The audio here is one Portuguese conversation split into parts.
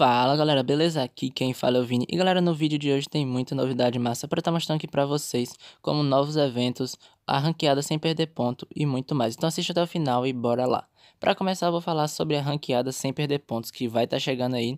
Fala galera, beleza? Aqui quem fala é o Vini. E galera, no vídeo de hoje tem muita novidade massa para estar tá mostrando aqui para vocês, como novos eventos, a ranqueada sem perder ponto e muito mais. Então assista até o final e bora lá. Para começar, eu vou falar sobre a ranqueada sem perder pontos que vai estar tá chegando aí.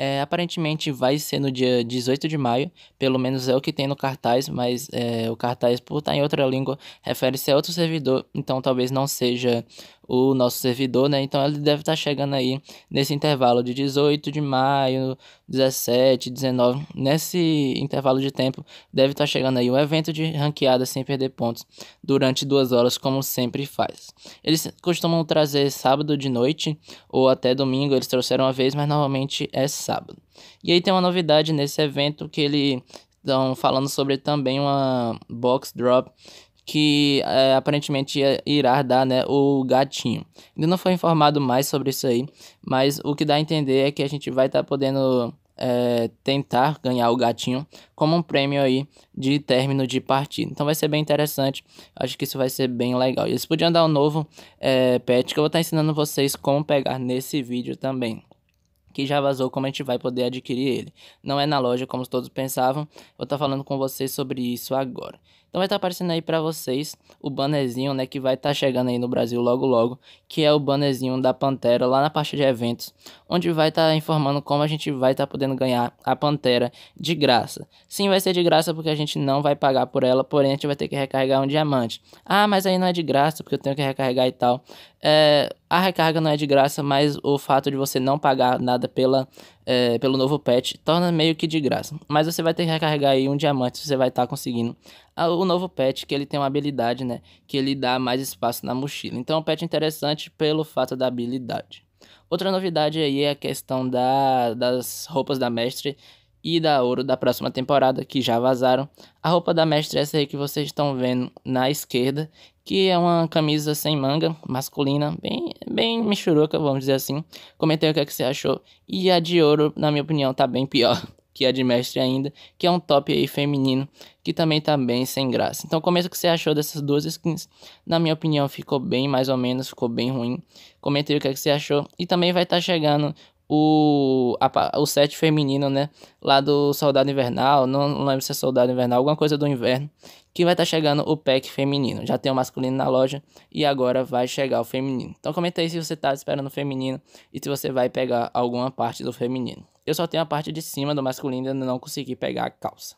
É, aparentemente vai ser no dia 18 de maio, pelo menos é o que tem no cartaz, mas é, o cartaz, por estar tá em outra língua, refere-se a outro servidor, então talvez não seja o nosso servidor, né? Então ele deve estar tá chegando aí nesse intervalo de 18 de maio, 17, 19, nesse intervalo de tempo, deve estar tá chegando aí um evento de ranqueada sem perder pontos durante duas horas, como sempre faz. Eles costumam trazer sábado de noite ou até domingo, eles trouxeram uma vez, mas normalmente é sábado. E aí tem uma novidade nesse evento que eles estão falando sobre também uma box drop que é, aparentemente irá dar né, o gatinho. Ainda não foi informado mais sobre isso aí, mas o que dá a entender é que a gente vai estar tá podendo é, tentar ganhar o gatinho como um prêmio aí de término de partida. Então vai ser bem interessante, acho que isso vai ser bem legal. E eles podia dar um novo é, pet que eu vou estar tá ensinando vocês como pegar nesse vídeo também que já vazou como a gente vai poder adquirir ele. Não é na loja como todos pensavam, eu estou falando com vocês sobre isso agora. Então vai estar tá aparecendo aí para vocês o bannerzinho, né, que vai estar tá chegando aí no Brasil logo logo, que é o bannerzinho da Pantera lá na parte de eventos, onde vai estar tá informando como a gente vai estar tá podendo ganhar a Pantera de graça. Sim, vai ser de graça porque a gente não vai pagar por ela, porém a gente vai ter que recarregar um diamante. Ah, mas aí não é de graça porque eu tenho que recarregar e tal. É, a recarga não é de graça, mas o fato de você não pagar nada pela, é, pelo novo patch torna meio que de graça. Mas você vai ter que recarregar aí um diamante, você vai estar tá conseguindo o novo pet, que ele tem uma habilidade, né? Que ele dá mais espaço na mochila. Então é um pet interessante pelo fato da habilidade. Outra novidade aí é a questão da, das roupas da mestre e da ouro da próxima temporada, que já vazaram. A roupa da mestre é essa aí que vocês estão vendo na esquerda, que é uma camisa sem manga, masculina, bem, bem michuruca, vamos dizer assim. Comentei o que, é que você achou. E a de ouro, na minha opinião, tá bem pior. que é de mestre ainda, que é um top aí feminino, que também tá bem sem graça. Então comenta o que você achou dessas duas skins. Na minha opinião, ficou bem mais ou menos, ficou bem ruim. comenta aí o que, é que você achou. E também vai estar tá chegando o, a, o set feminino, né? Lá do Soldado Invernal, não, não lembro se é Soldado Invernal, alguma coisa do inverno. Que vai estar tá chegando o pack feminino. Já tem o masculino na loja e agora vai chegar o feminino. Então comenta aí se você tá esperando o feminino e se você vai pegar alguma parte do feminino. Eu só tenho a parte de cima do masculino e ainda não consegui pegar a calça.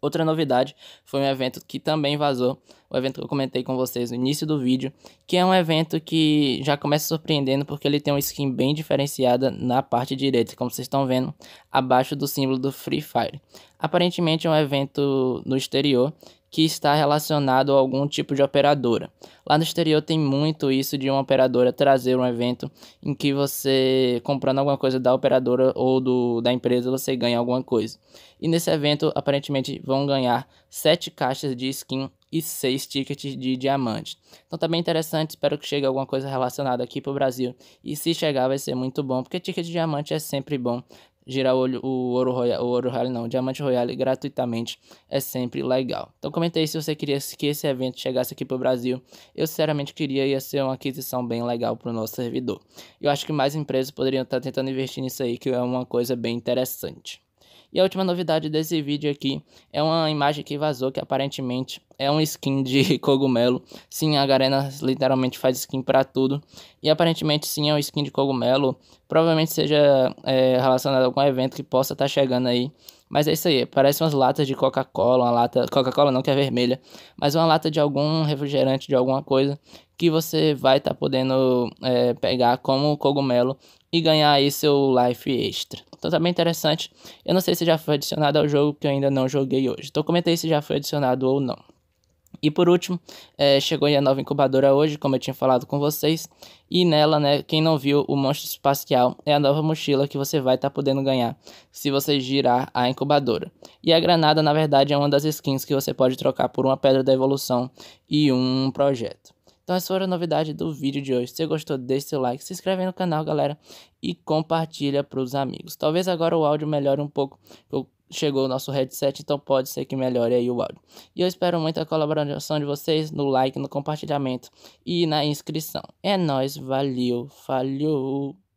Outra novidade foi um evento que também vazou, o evento que eu comentei com vocês no início do vídeo, que é um evento que já começa surpreendendo porque ele tem uma skin bem diferenciada na parte direita, como vocês estão vendo, abaixo do símbolo do Free Fire. Aparentemente é um evento no exterior que está relacionado a algum tipo de operadora. Lá no exterior tem muito isso de uma operadora trazer um evento em que você, comprando alguma coisa da operadora ou do, da empresa, você ganha alguma coisa. E nesse evento, aparentemente, vão ganhar sete caixas de skin e seis tickets de diamante. Então tá bem interessante, espero que chegue alguma coisa relacionada aqui pro Brasil. E se chegar vai ser muito bom, porque ticket de diamante é sempre bom girar o, o ouro royal, o ouro royale não, o diamante royal gratuitamente é sempre legal. Então aí se você queria que esse evento chegasse aqui para o Brasil. Eu sinceramente queria, ia ser uma aquisição bem legal para o nosso servidor. Eu acho que mais empresas poderiam estar tá tentando investir nisso aí, que é uma coisa bem interessante. E a última novidade desse vídeo aqui é uma imagem que vazou que aparentemente é um skin de cogumelo. Sim, a Garena literalmente faz skin para tudo. E aparentemente sim é um skin de cogumelo. Provavelmente seja é, relacionado a algum evento que possa estar tá chegando aí. Mas é isso aí, parece umas latas de Coca-Cola, uma lata. Coca-Cola não que é vermelha, mas uma lata de algum refrigerante, de alguma coisa, que você vai estar tá podendo é, pegar como cogumelo e ganhar aí seu life extra. Então tá bem interessante. Eu não sei se já foi adicionado ao jogo que eu ainda não joguei hoje. Então comentei se já foi adicionado ou não. E por último, é, chegou aí a nova incubadora hoje, como eu tinha falado com vocês. E nela, né, quem não viu, o monstro espacial é a nova mochila que você vai estar tá podendo ganhar se você girar a incubadora. E a granada, na verdade, é uma das skins que você pode trocar por uma pedra da evolução e um projeto. Então essa foi a novidade do vídeo de hoje. Se você gostou, deixe seu like, se inscreve no canal, galera, e compartilha para os amigos. Talvez agora o áudio melhore um pouco, chegou o nosso headset, então pode ser que melhore aí o áudio. E eu espero muito a colaboração de vocês no like, no compartilhamento e na inscrição. É nóis, valeu, falhou!